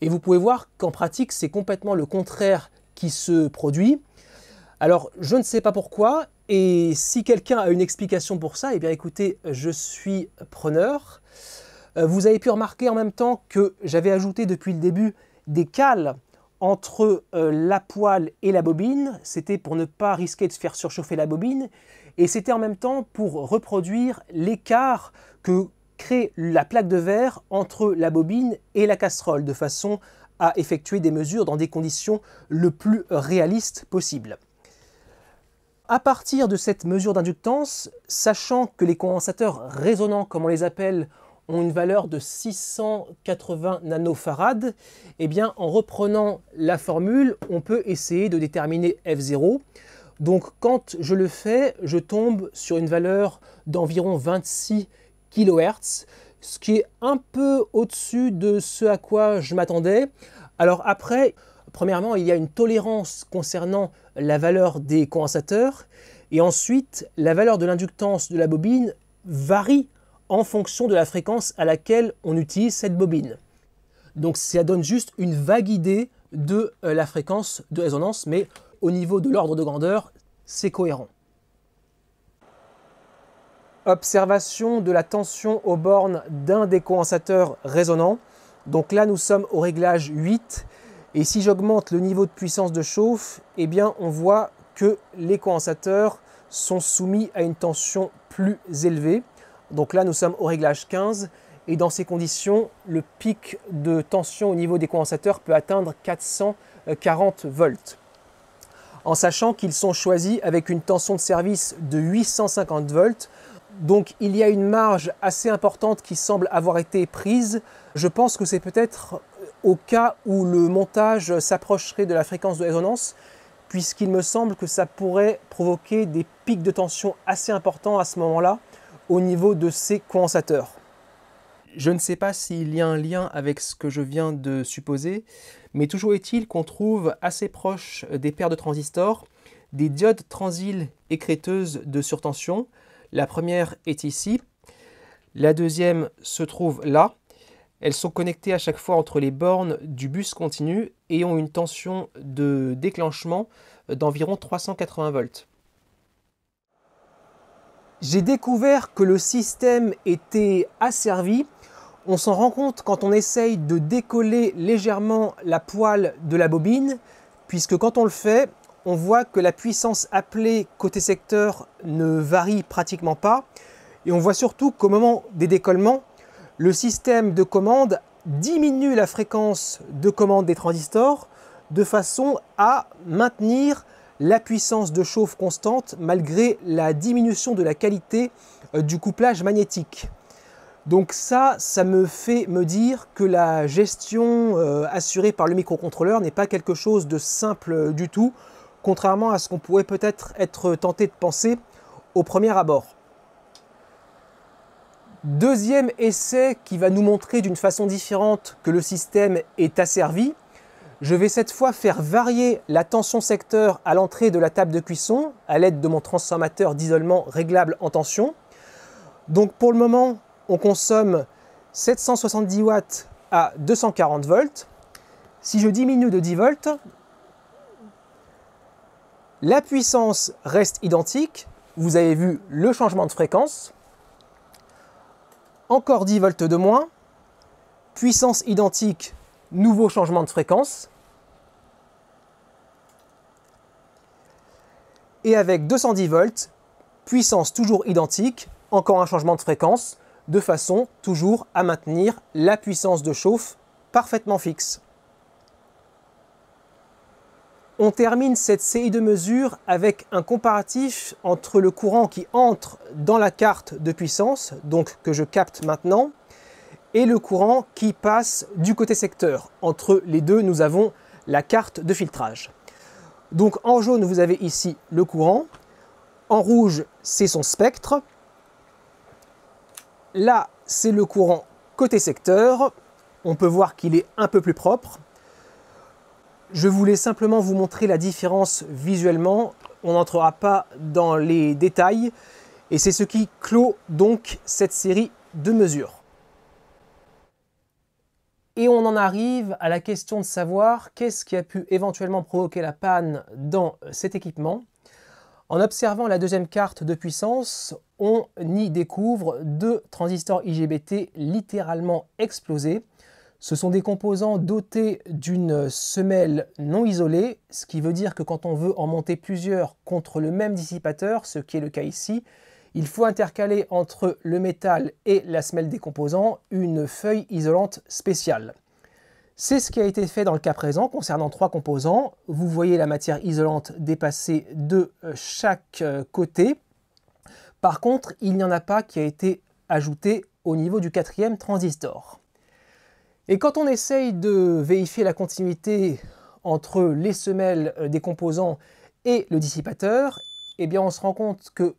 Speaker 1: Et vous pouvez voir qu'en pratique, c'est complètement le contraire qui se produit. Alors, je ne sais pas pourquoi, et si quelqu'un a une explication pour ça, eh bien écoutez, je suis preneur. Euh, vous avez pu remarquer en même temps que j'avais ajouté depuis le début des cales entre euh, la poêle et la bobine. C'était pour ne pas risquer de faire surchauffer la bobine. Et c'était en même temps pour reproduire l'écart que crée la plaque de verre entre la bobine et la casserole de façon à effectuer des mesures dans des conditions le plus réalistes possible. À partir de cette mesure d'inductance, sachant que les condensateurs résonnants, comme on les appelle, ont une valeur de 680 nanofarads, eh bien, en reprenant la formule, on peut essayer de déterminer F0. Donc quand je le fais, je tombe sur une valeur d'environ 26 kHz, ce qui est un peu au-dessus de ce à quoi je m'attendais. Alors après, premièrement, il y a une tolérance concernant la valeur des condensateurs, et ensuite, la valeur de l'inductance de la bobine varie en fonction de la fréquence à laquelle on utilise cette bobine. Donc ça donne juste une vague idée de euh, la fréquence de résonance, mais au niveau de l'ordre de grandeur, c'est cohérent. Observation de la tension aux bornes d'un des condensateurs résonnant. Donc là, nous sommes au réglage 8. Et si j'augmente le niveau de puissance de chauffe, eh bien, on voit que les condensateurs sont soumis à une tension plus élevée. Donc là, nous sommes au réglage 15. Et dans ces conditions, le pic de tension au niveau des condensateurs peut atteindre 440 volts. En sachant qu'ils sont choisis avec une tension de service de 850 volts, donc il y a une marge assez importante qui semble avoir été prise. Je pense que c'est peut-être euh, au cas où le montage s'approcherait de la fréquence de résonance, puisqu'il me semble que ça pourrait provoquer des pics de tension assez importants à ce moment-là au niveau de ces condensateurs. Je ne sais pas s'il y a un lien avec ce que je viens de supposer, mais toujours est-il qu'on trouve assez proche des paires de transistors des diodes transiles écréteuses de surtension, la première est ici, la deuxième se trouve là. Elles sont connectées à chaque fois entre les bornes du bus continu et ont une tension de déclenchement d'environ 380 volts. J'ai découvert que le système était asservi. On s'en rend compte quand on essaye de décoller légèrement la poêle de la bobine, puisque quand on le fait, on voit que la puissance appelée côté secteur ne varie pratiquement pas. Et on voit surtout qu'au moment des décollements, le système de commande diminue la fréquence de commande des transistors de façon à maintenir la puissance de chauffe constante malgré la diminution de la qualité euh, du couplage magnétique. Donc ça, ça me fait me dire que la gestion euh, assurée par le microcontrôleur n'est pas quelque chose de simple euh, du tout contrairement à ce qu'on pourrait peut-être être tenté de penser au premier abord. Deuxième essai qui va nous montrer d'une façon différente que le système est asservi, je vais cette fois faire varier la tension secteur à l'entrée de la table de cuisson à l'aide de mon transformateur d'isolement réglable en tension. Donc pour le moment, on consomme 770 watts à 240 volts. Si je diminue de 10 volts, la puissance reste identique. Vous avez vu le changement de fréquence. Encore 10 volts de moins. Puissance identique, nouveau changement de fréquence. Et avec 210 volts, puissance toujours identique, encore un changement de fréquence, de façon toujours à maintenir la puissance de chauffe parfaitement fixe. On termine cette série de mesures avec un comparatif entre le courant qui entre dans la carte de puissance, donc que je capte maintenant, et le courant qui passe du côté secteur. Entre les deux, nous avons la carte de filtrage. Donc en jaune, vous avez ici le courant. En rouge, c'est son spectre. Là, c'est le courant côté secteur. On peut voir qu'il est un peu plus propre. Je voulais simplement vous montrer la différence visuellement. On n'entrera pas dans les détails. Et c'est ce qui clôt donc cette série de mesures. Et on en arrive à la question de savoir qu'est-ce qui a pu éventuellement provoquer la panne dans cet équipement. En observant la deuxième carte de puissance, on y découvre deux transistors IGBT littéralement explosés. Ce sont des composants dotés d'une semelle non isolée, ce qui veut dire que quand on veut en monter plusieurs contre le même dissipateur, ce qui est le cas ici, il faut intercaler entre le métal et la semelle des composants une feuille isolante spéciale. C'est ce qui a été fait dans le cas présent concernant trois composants. Vous voyez la matière isolante dépassée de euh, chaque euh, côté. Par contre, il n'y en a pas qui a été ajouté au niveau du quatrième transistor. Et quand on essaye de vérifier la continuité entre les semelles euh, des composants et le dissipateur, eh bien on se rend compte que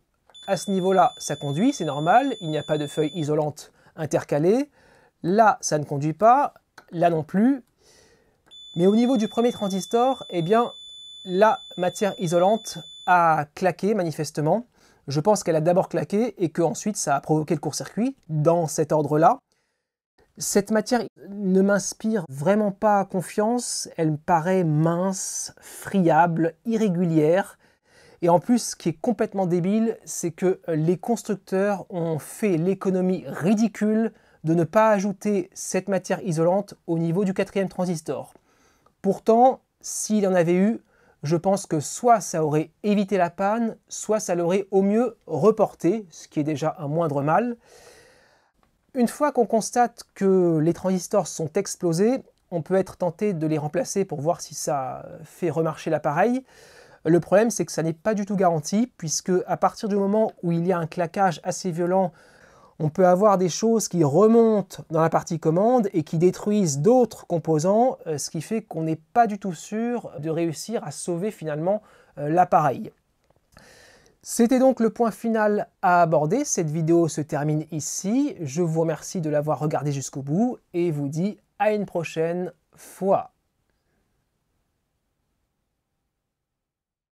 Speaker 1: à ce niveau-là, ça conduit, c'est normal, il n'y a pas de feuilles isolantes intercalées. Là, ça ne conduit pas, là non plus. Mais au niveau du premier transistor, eh bien, la matière isolante a claqué manifestement. Je pense qu'elle a d'abord claqué et qu'ensuite ça a provoqué le court-circuit dans cet ordre-là. Cette matière ne m'inspire vraiment pas confiance, elle me paraît mince, friable, irrégulière. Et en plus, ce qui est complètement débile, c'est que les constructeurs ont fait l'économie ridicule de ne pas ajouter cette matière isolante au niveau du quatrième transistor. Pourtant, s'il y en avait eu, je pense que soit ça aurait évité la panne, soit ça l'aurait au mieux reporté, ce qui est déjà un moindre mal. Une fois qu'on constate que les transistors sont explosés, on peut être tenté de les remplacer pour voir si ça fait remarcher l'appareil. Le problème, c'est que ça n'est pas du tout garanti, puisque à partir du moment où il y a un claquage assez violent, on peut avoir des choses qui remontent dans la partie commande et qui détruisent d'autres composants, euh, ce qui fait qu'on n'est pas du tout sûr de réussir à sauver finalement euh, l'appareil. C'était donc le point final à aborder. Cette vidéo se termine ici. Je vous remercie de l'avoir regardé jusqu'au bout et vous dis à une prochaine fois.